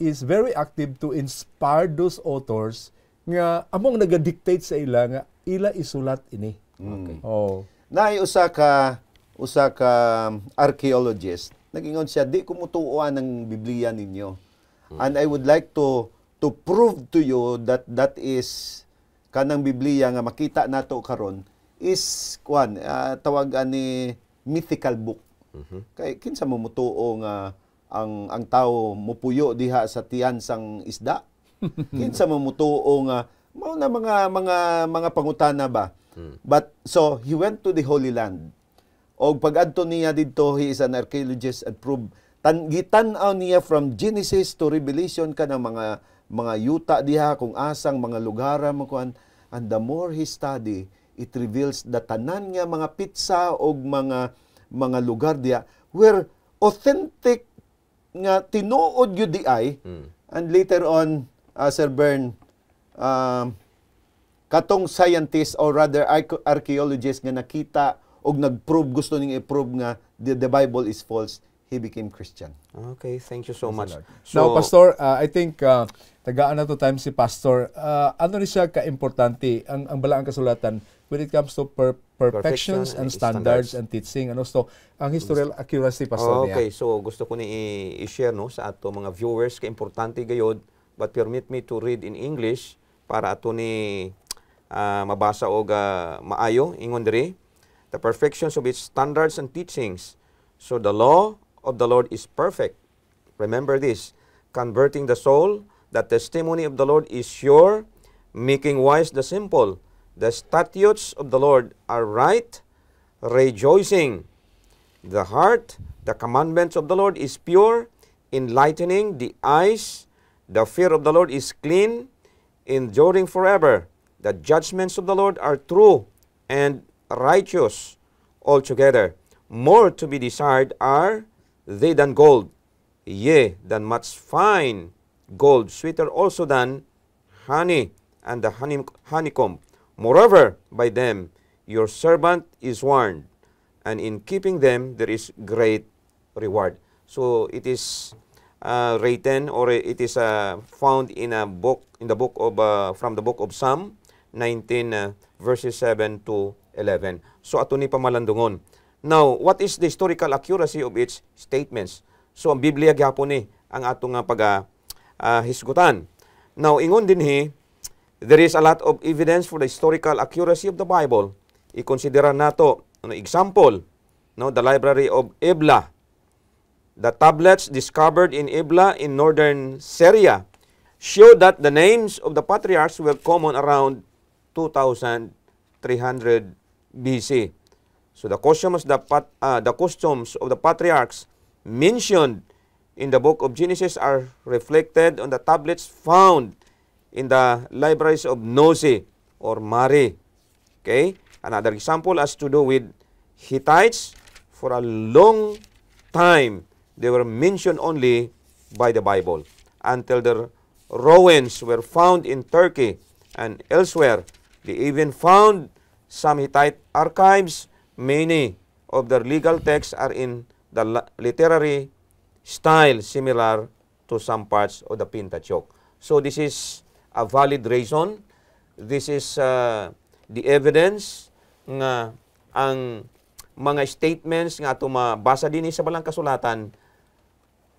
is very active to inspire those authors nga among nag-dictate sa ila nga ila isulat ini. Hmm. Okay. Oh. Naay usa ka usa ka um, archaeologist nagingon siya di ko mutuoan ang Biblia ninyo. Hmm. And I would like to to prove to you that that is kanang Biblia nga makita nato karon is kwan uh, ah, tawagan ni mythical book. Mm-hmm. Kay kinsa mo mutuo nga ang ang tao mupuyo diha sa tiyan sang isda? kinsa mo mutuo nga mao na mga mga mga pangutana ba? Mm. But so he went to the Holy Land. Og pag-adto niya didto he is an archaeologist at prove tan gitan-aw niya from Genesis to Revelation ka ng mga mga yuta diha kung asang mga lugar man kuan and the more he study it reveals the tanan nga mga pizza og mga mga lugar dia where authentic nga tinuod yun di ay, mm. and later on, uh, Sir Bern, uh, katong scientist or rather archaeologist nga nakita og nagprove gusto ning i-prove nga the, the Bible is false, he became Christian. Okay, thank you so much. So, Now, Pastor, uh, I think uh, tagaan na to time si Pastor. Uh, ano ni siya ka-importante ang, ang balaang kasulatan when it comes to per perfections Perfection and standards, standards and teaching ano so ang historical accuracy pastor okay so gusto ko ni i-share no sa ato mga viewers kay importante gayod but permit me to read in English para ato ni uh, mabasa og uh, maayo ingon diri the perfections of its standards and teachings so the law of the Lord is perfect remember this converting the soul the testimony of the Lord is sure making wise the simple The statutes of the Lord are right, rejoicing. The heart, the commandments of the Lord is pure, enlightening the eyes. The fear of the Lord is clean, enduring forever. The judgments of the Lord are true and righteous altogether. More to be desired are they than gold, yea, than much fine gold, sweeter also than honey and the honeycomb. Moreover, by them your servant is warned, and in keeping them there is great reward. So it is uh, written or it is uh, found in a book in the book of uh, from the book of Psalm 19 uh, verses 7 to 11. So ato ni pamalandungon. Now, what is the historical accuracy of its statements? So ang Biblia gyapon ni ang atong nga uh, pag uh, hisgutan. Now, ingon din he There is a lot of evidence for the historical accuracy of the Bible. Ikonsidera nato, ano, example, no, the Library of Ebla. The tablets discovered in Ebla in northern Syria show that the names of the patriarchs were common around 2300 BC. So the customs, the, pat, uh, the customs of the patriarchs mentioned in the book of Genesis are reflected on the tablets found in the libraries of Nosy or Mari. Okay? Another example has to do with Hittites. For a long time, they were mentioned only by the Bible until their ruins were found in Turkey and elsewhere. They even found some Hittite archives. Many of their legal texts are in the literary style similar to some parts of the Pentateuch. So this is a valid reason. This is uh, the evidence nga ang mga statements nga ato mabasa din sa balang kasulatan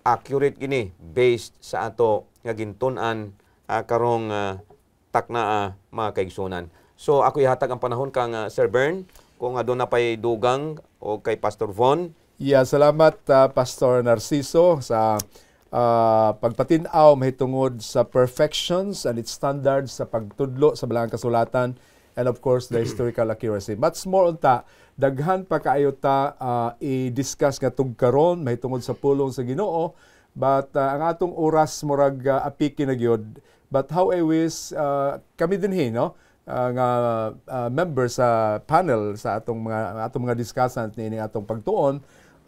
accurate kini based sa ato nga gintun-an uh, karong uh, takna uh, mga kaigsunan. So ako ihatag ang panahon kang uh, Sir Bern kung aduna pay dugang o kay Pastor Von. Yeah, salamat uh, Pastor Narciso sa uh, ah, pagpatinaw mahitungod sa perfections and its standards sa pagtudlo sa balang kasulatan and of course the historical accuracy. But more on ta, daghan pa kaayo ta uh, i-discuss nga tugkaron karon mahitungod sa pulong sa Ginoo but uh, ang atong oras murag uh, apiki na gyud but how I wish uh, kami dinhi no uh, nga uh, member sa panel sa atong mga atong mga discussant ni atong pagtuon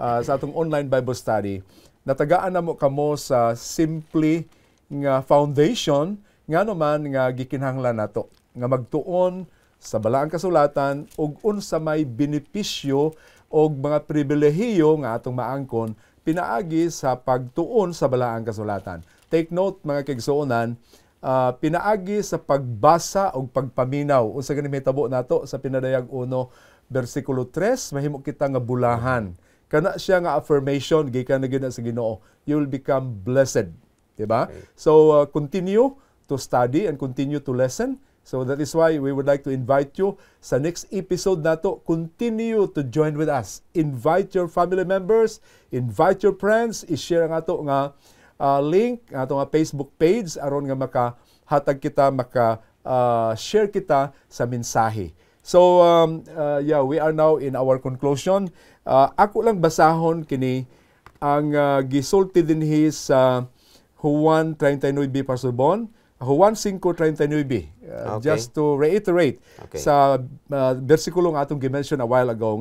uh, sa atong online Bible study natagaan na mo kamo sa simply nga foundation nga naman nga gikinhanglan nato nga magtuon sa balaang kasulatan ug unsa may benepisyo og mga pribilehiyo nga atong maangkon pinaagi sa pagtuon sa balaang kasulatan. Take note mga kigsuonan, uh, pinaagi sa pagbasa o pagpaminaw. Unsa gani metabo nato sa pinadayag 1 versikulo 3 mahimo kita nga bulahan kana siya nga affirmation gikan na gyud sa Ginoo you will become blessed di ba okay. so uh, continue to study and continue to listen So that is why we would like to invite you sa next episode nato continue to join with us. Invite your family members, invite your friends, i-share nga to nga uh, link nga nga Facebook page aron nga maka hatag kita maka uh, share kita sa mensahe. So, um, uh, yeah, we are now in our conclusion. Uh, ako lang basahon kini ang uh, gisulti din he sa Juan 39b Pasubon, Juan 5.39b. Uh, okay. Just to reiterate, okay. sa uh, versikulo nga atong gimension a while ago,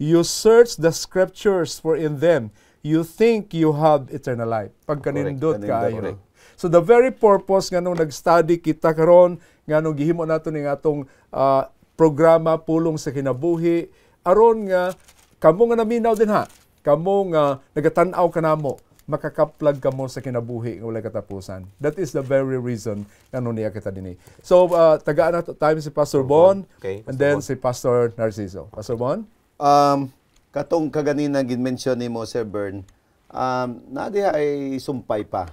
you search the scriptures for in them you think you have eternal life. Pag kanindot ka ayo. So the very purpose nga nung nag-study kita karon nga nung gihimo nato ning atong uh, programa pulong sa kinabuhi aron nga kamo nga naminaw din ha kamo nga nagatan-aw kanamo makakaplag ka mo sa kinabuhi nga walay katapusan. That is the very reason ano niya kita dinhi. So, uh, tagaan na time si Pastor Bon okay. and then Bon. si Pastor Narciso. Pastor Bon? Um, katong kaganina gin-mention ni mo, Sir Bern, um, na ay sumpay pa.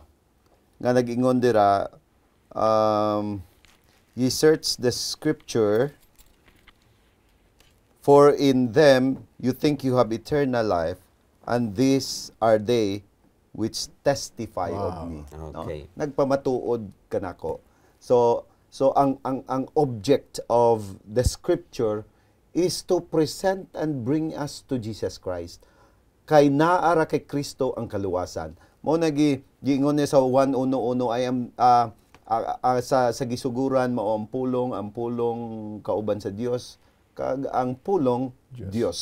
Nga nag-ingon dira, um, you search the scripture For in them you think you have eternal life, and these are they which testify wow. of me. Okay. No? Nagpamatuod ka nako. So so ang ang ang object of the scripture is to present and bring us to Jesus Christ. Kay naara kay Kristo ang kaluwasan. Mao nagi giingon niya sa 111 I am uh, uh, uh, sa sa gisuguran mao ang pulong ang pulong kauban sa Dios kag ang pulong Diyos. Diyos.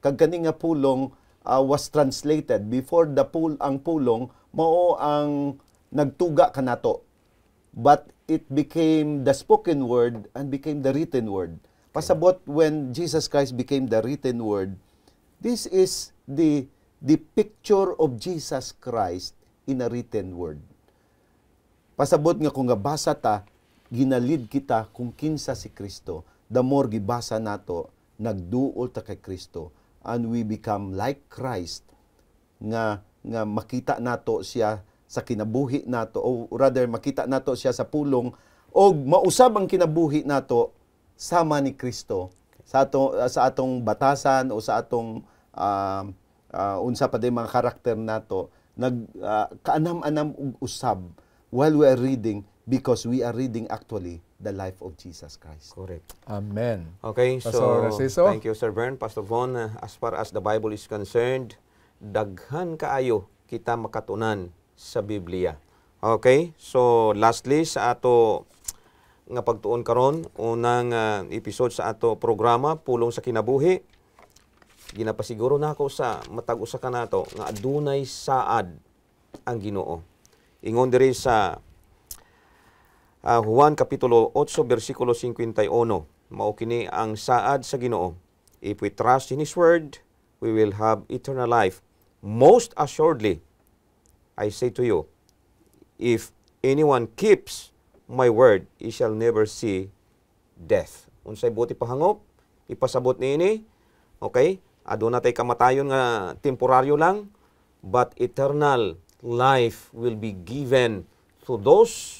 Kag kani nga pulong uh, was translated before the pul ang pulong mao ang nagtuga kanato. But it became the spoken word and became the written word. Pasabot when Jesus Christ became the written word, this is the the picture of Jesus Christ in a written word. Pasabot nga kung nga basa ta, ginalid kita kung kinsa si Kristo the more gibasa nato nagduol ta kay Kristo and we become like Christ nga nga makita nato siya sa kinabuhi nato or rather makita nato siya sa pulong og mausab ang kinabuhi nato sama ni Kristo sa atong sa atong batasan o sa atong uh, uh, unsa pa day mga karakter nato nag uh, kaanam-anam usab while we are reading because we are reading actually the life of Jesus Christ. Correct. Amen. Okay, so thank you Sir Bern. Pastor Von, uh, as far as the Bible is concerned, daghan kaayo kita makatunan sa Biblia. Okay, so lastly sa ato nga pagtuon karon unang uh, episode sa ato programa Pulong sa Kinabuhi ginapasiguro na ako sa matag usa kanato nga adunay saad ang Ginoo. Ingon diri sa uh, Juan Kapitulo 8 bersikulo 51. Mao kini ang saad sa Ginoo. If we trust in his word, we will have eternal life. Most assuredly, I say to you, if anyone keeps my word, he shall never see death. Unsay buti pahangop, ipasabot niini, okay? Aduna tay kamatayon nga temporaryo lang, but eternal life will be given to those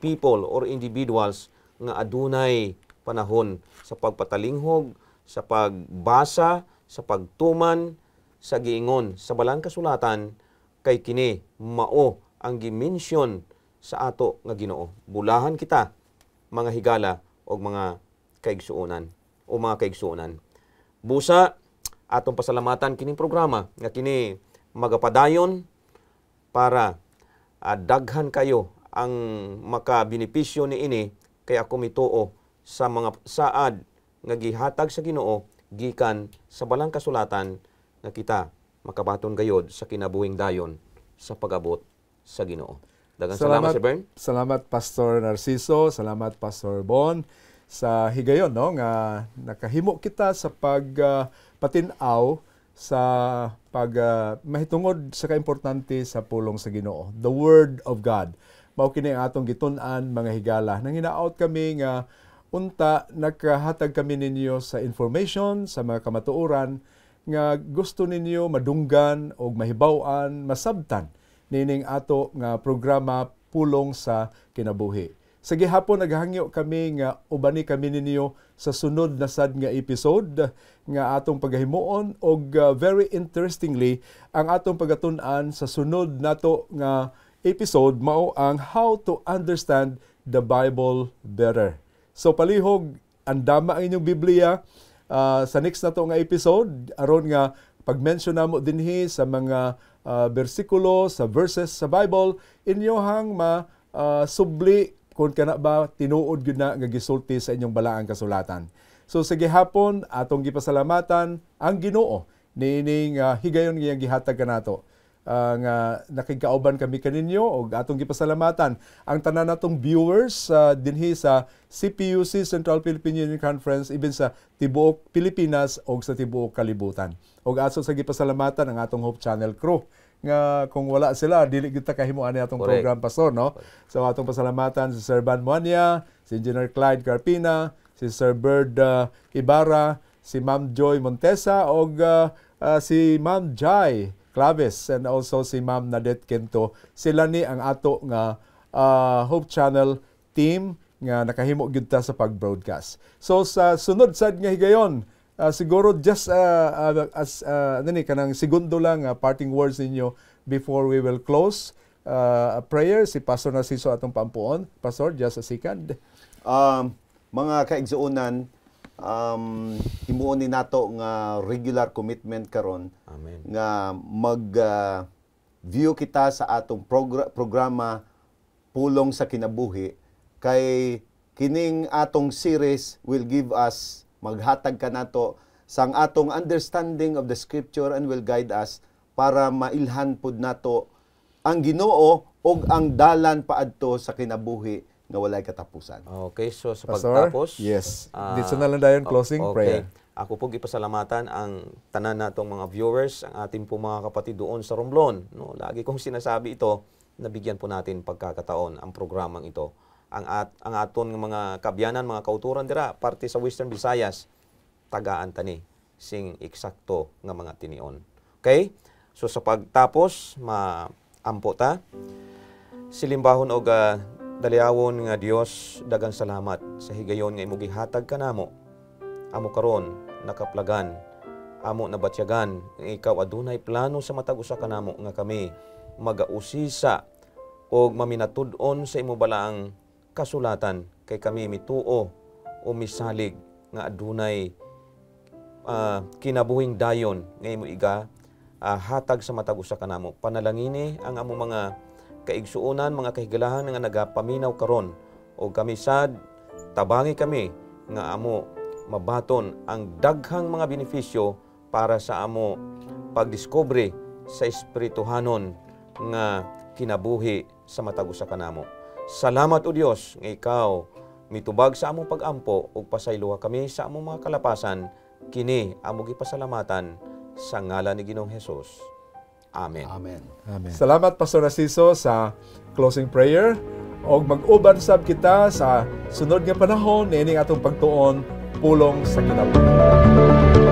people or individuals nga adunay panahon sa pagpatalinghog, sa pagbasa, sa pagtuman, sa giingon, sa balang kasulatan, kay kini mao ang gimensyon sa ato nga ginoo. Bulahan kita mga higala o mga kaigsuonan o mga kaigsuonan. Busa, atong pasalamatan kining programa nga kini magapadayon para uh, daghan kayo ang makabinipisyo ni ini kaya kumituo sa mga saad nga gihatag sa Ginoo gikan sa balang kasulatan nga kita makabaton gayod sa kinabuhing dayon sa pagabot sa Ginoo. Daghang salamat, salamat Sir Bern. Salamat Pastor Narciso, salamat Pastor Bon sa higayon no nga nakahimo kita sa pag uh, patinaw sa pag uh, mahitungod sa kaimportante sa pulong sa Ginoo, the word of God mao kini ang atong gitun-an mga higala. Nang hinaot kami nga unta nakahatag kami ninyo sa information sa mga kamatuoran nga gusto ninyo madunggan o mahibawan, masabtan nining ato nga programa Pulong sa Kinabuhi. Sa gihapon naghangyo kami nga ubani kami ninyo sa sunod na sad nga episode nga atong paghimuon og uh, very interestingly ang atong pagatun-an sa sunod nato nga episode mao ang how to understand the Bible better. So palihog ang dama ang inyong Biblia uh, sa next na to nga episode aron nga pag-mention namo dinhi sa mga uh, bersikulo sa verses sa Bible inyohang ma uh, subli kung kana ba tinuod gyud na nga gisulti sa inyong balaang kasulatan. So sige hapon, atong gipasalamatan ang Ginoo niining uh, higayon nga gihatag kanato uh, nga nakigkauban kami kaninyo o atong gipasalamatan ang tanan natong viewers uh, ah, dinhi sa CPUC Central Philippine Union Conference even sa tibuok Pilipinas o sa tibuok kalibutan. O aso sa gipasalamatan ang atong Hope Channel crew nga kung wala sila dili gid ta kahimuan ni atong Correct. program pastor no so atong pasalamatan si Sir Van Moania si Engineer Clyde Carpina si Sir Bird uh, Ibarra si Ma'am Joy Montesa og uh, uh, si Ma'am Jai Claves and also si Ma'am Nadette Kento. Sila ni ang ato nga uh, Hope Channel team nga nakahimo gyud ta sa pag-broadcast. So sa sunod sad nga higayon, uh, siguro just uh, uh, as uh, ni kanang segundo lang uh, parting words ninyo before we will close uh, a prayer si Pastor Narciso atong pampuon. Pastor, just a second. Um, mga kaigsuunan, um, himuon ni nato nga regular commitment karon nga mag uh, view kita sa atong progr- programa pulong sa kinabuhi kay kining atong series will give us maghatag ka nato sang atong understanding of the scripture and will guide us para mailhan pud nato ang Ginoo og ang dalan paadto sa kinabuhi nga walay katapusan. Okay, so sa Pastor, pagtapos, yes. Uh, Dito na lang dayon closing okay. prayer. Ako po ipasalamatan ang tanan natong mga viewers, ang ating po mga kapatid doon sa Romblon. No, lagi kong sinasabi ito, nabigyan po natin pagkakataon ang programang ito. Ang at ang aton mga kabyanan, mga kauturan dira parte sa Western Visayas tagaan tani sing eksakto nga mga tinion. Okay? So sa pagtapos, maampo ta. Silimbahon og uh, Dalyawon nga Dios dagang salamat sa higayon nga imong gihatag kanamo. Amo karon nakaplagan amo nabatyagan nga ikaw adunay plano sa matag usa kanamo nga kami magausisa og maminatud-on sa imo balaang kasulatan kay kami mituo o misalig nga adunay uh, kinabuhing dayon nga imo iga uh, hatag sa matag usa kanamo. Panalangini ang amo mga kaigsuunan mga kahigalahan nga nagapaminaw karon o kami sad tabangi kami nga amo mabaton ang daghang mga benepisyo para sa amo pagdiskubre sa espirituhanon nga kinabuhi sa matag usa kanamo. Salamat o Dios nga ikaw mitubag sa among pagampo ug pasayloha kami sa among mga kalapasan kini amo gipasalamatan sa ngalan ni Ginoong Hesus. Amen. Amen. Amen. Salamat Pastor Narciso sa closing prayer o mag-uban sab kita sa sunod nga panahon nining atong pagtuon pulong sa kinabuhi.